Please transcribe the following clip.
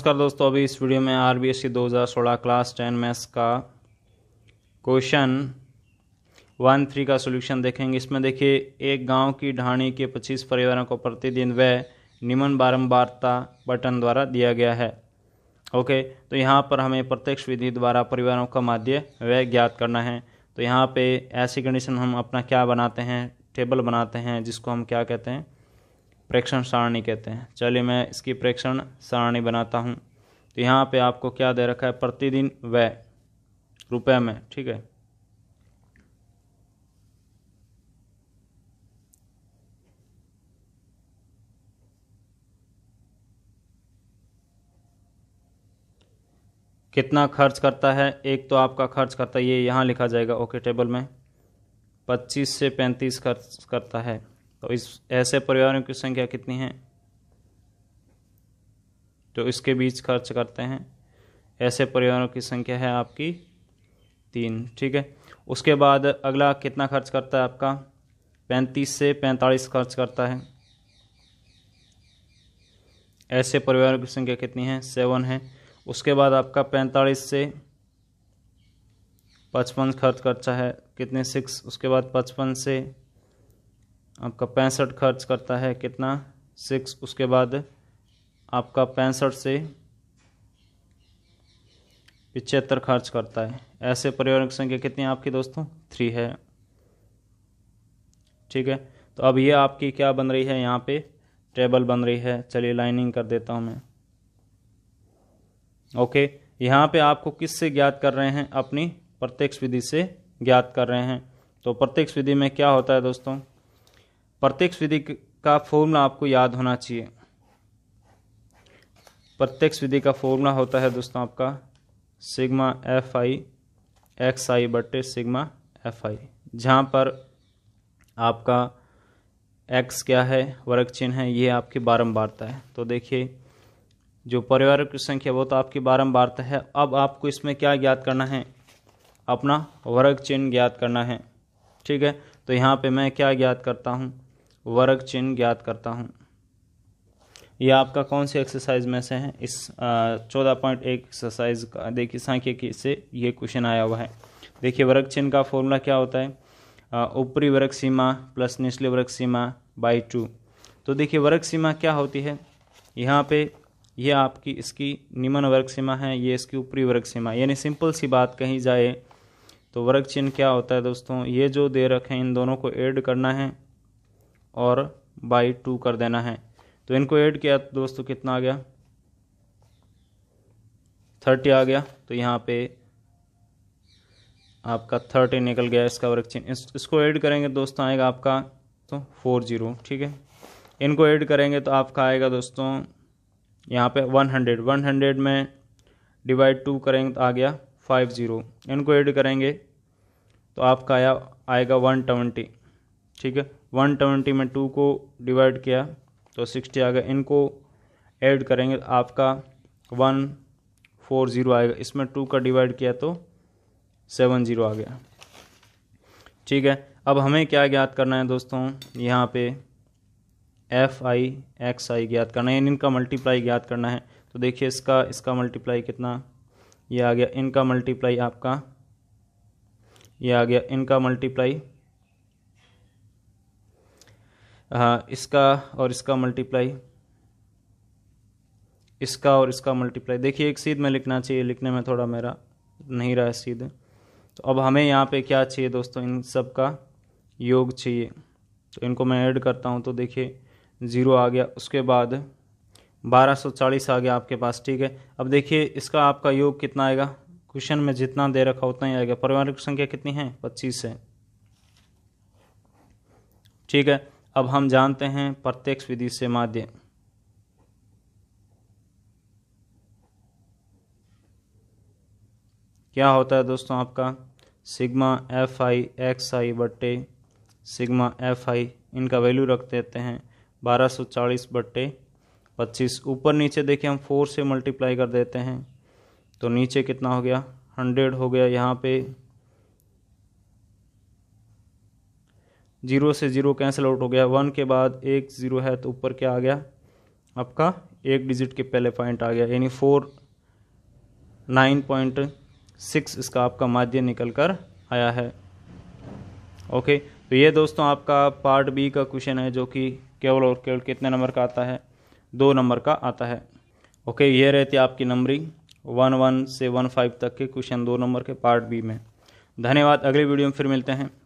नमस्कार दोस्तों अभी इस वीडियो में आर बी एस सी दो हज़ार सोलह क्लास टेन मैथ्स का क्वेश्चन वन थ्री का सोल्यूशन देखेंगे इसमें देखिए एक गांव की ढाणी के पच्चीस परिवारों को प्रतिदिन वह निम्न बारंबारता बटन द्वारा दिया गया है ओके तो यहाँ पर हमें प्रत्यक्ष विधि द्वारा परिवारों का माध्य व्यय ज्ञात करना है तो यहाँ पे ऐसी कंडीशन हम अपना क्या बनाते हैं टेबल बनाते हैं जिसको हम क्या कहते हैं प्रेक्षण सारणी कहते हैं चलिए मैं इसकी प्रेक्षण सारणी बनाता हूँ तो यहाँ पे आपको क्या दे रखा है प्रतिदिन व रुपये में ठीक है कितना खर्च करता है एक तो आपका खर्च करता है ये यहाँ लिखा जाएगा ओके टेबल में पच्चीस से पैंतीस खर्च करता है तो इस ऐसे परिवारों की संख्या कितनी है जो इसके बीच खर्च करते हैं ऐसे परिवारों की संख्या है आपकी तीन ठीक है उसके बाद अगला कितना खर्च करता है आपका पैंतीस से पैंतालीस खर्च करता है ऐसे परिवारों की संख्या कितनी है सेवन है उसके बाद आपका पैंतालीस से पचपन खर्च करता है कितने सिक्स उसके बाद पचपन से आपका पैंसठ खर्च करता है कितना सिक्स उसके बाद आपका पैंसठ से पिछहत्तर खर्च करता है ऐसे पर्यावरण संख्या कितनी आपकी दोस्तों थ्री है ठीक है तो अब ये आपकी क्या बन रही है यहाँ पे टेबल बन रही है चलिए लाइनिंग कर देता हूँ मैं ओके यहाँ पे आपको किससे ज्ञात कर रहे हैं अपनी प्रत्यक्ष विधि से ज्ञात कर रहे हैं तो प्रत्यक्ष विधि में क्या होता है दोस्तों प्रत्यक्ष विधि का फॉर्मूला आपको याद होना चाहिए प्रत्यक्ष विधि का फॉर्मूला होता है दोस्तों आपका sigma F I X I बटे सिग्मा एफ आई जहाँ पर आपका एक्स क्या है वर्ग चिन्ह है ये आपकी बारंबारता है तो देखिए जो परिवार की संख्या वो तो आपकी बारंबारता है अब आपको इसमें क्या ज्ञात करना है अपना वर्ग चिन्ह ज्ञात करना है ठीक है तो यहाँ पे मैं क्या ज्ञात करता हूँ वर्ग चिन्ह ज्ञात करता हूँ यह आपका कौन से एक्सरसाइज में से है इस चौदह पॉइंट एक एक्सरसाइज का देखिए सांख्यिकी से ये क्वेश्चन आया हुआ है देखिए वर्ग चिन्ह का फॉर्मूला क्या होता है ऊपरी वर्ग सीमा प्लस निचले वर्ग सीमा बाई टू तो देखिए वर्ग सीमा क्या होती है यहाँ पे ये आपकी इसकी निम्न वर्ग सीमा है ये इसकी ऊपरी वर्ग सीमा यानी सिंपल सी बात कही जाए तो वर्ग चिन्ह क्या होता है दोस्तों ये जो दे रखे हैं इन दोनों को ऐड करना है और बाई टू कर देना है तो इनको ऐड किया तो दोस्तों कितना आ गया थर्टी आ गया तो यहाँ पे आपका थर्टी निकल गया इसका वर्क चेंज इस, इसको ऐड करेंगे दोस्तों आएगा आपका तो फोर जीरो ठीक है इनको ऐड करेंगे तो आपका आएगा दोस्तों यहाँ पे वन हंड्रेड वन हंड्रेड में डिवाइड टू करेंगे तो आ गया फाइव ज़ीरो इनको ऐड करेंगे तो आपका आया आएगा वन ट्वेंटी ठीक है वन ट्वेंटी में टू को डिवाइड किया तो सिक्सटी आ गया इनको ऐड करेंगे तो आपका वन फोर ज़ीरो आएगा इसमें टू का डिवाइड किया तो सेवन ज़ीरो आ गया ठीक है अब हमें क्या ज्ञात करना है दोस्तों यहाँ पे एफ आई एक्स आई ज्ञात करना है इनका मल्टीप्लाई ज्ञात करना है तो देखिए इसका इसका मल्टीप्लाई कितना ये आ गया इनका मल्टीप्लाई आपका ये आ गया इनका मल्टीप्लाई हाँ इसका और इसका मल्टीप्लाई इसका और इसका मल्टीप्लाई देखिए एक सीध में लिखना चाहिए लिखने में थोड़ा मेरा नहीं रहा सीधे तो अब हमें यहाँ पे क्या चाहिए दोस्तों इन सब का योग चाहिए तो इनको मैं ऐड करता हूँ तो देखिए ज़ीरो आ गया उसके बाद 1240 आ गया आपके पास ठीक है अब देखिए इसका आपका योग कितना आएगा क्वेश्चन में जितना दे रखा उतना ही आएगा पारिवारिक संख्या कितनी है 25 है ठीक है अब हम जानते हैं प्रत्यक्ष विधि से माध्य क्या होता है दोस्तों आपका sigma F I X I बट्टे सिग्मा एफ आई इनका वैल्यू रख देते हैं 1240 बट्टे 25 ऊपर नीचे देखिए हम 4 से मल्टीप्लाई कर देते हैं तो नीचे कितना हो गया 100 हो गया यहाँ पे जीरो से ज़ीरो कैंसिल आउट हो गया वन के बाद एक ज़ीरो है तो ऊपर क्या आ गया आपका एक डिजिट के पहले पॉइंट आ गया यानी फोर नाइन पॉइंट सिक्स इसका आपका माध्य निकल कर आया है ओके तो ये दोस्तों आपका पार्ट बी का क्वेश्चन है जो कि केवल और केवल कितने नंबर का आता है दो नंबर का आता है ओके ये रहती आपकी नंबरिंग वन वन से वन फाइव तक के क्वेश्चन दो नंबर के पार्ट बी में धन्यवाद अगले वीडियो में फिर मिलते हैं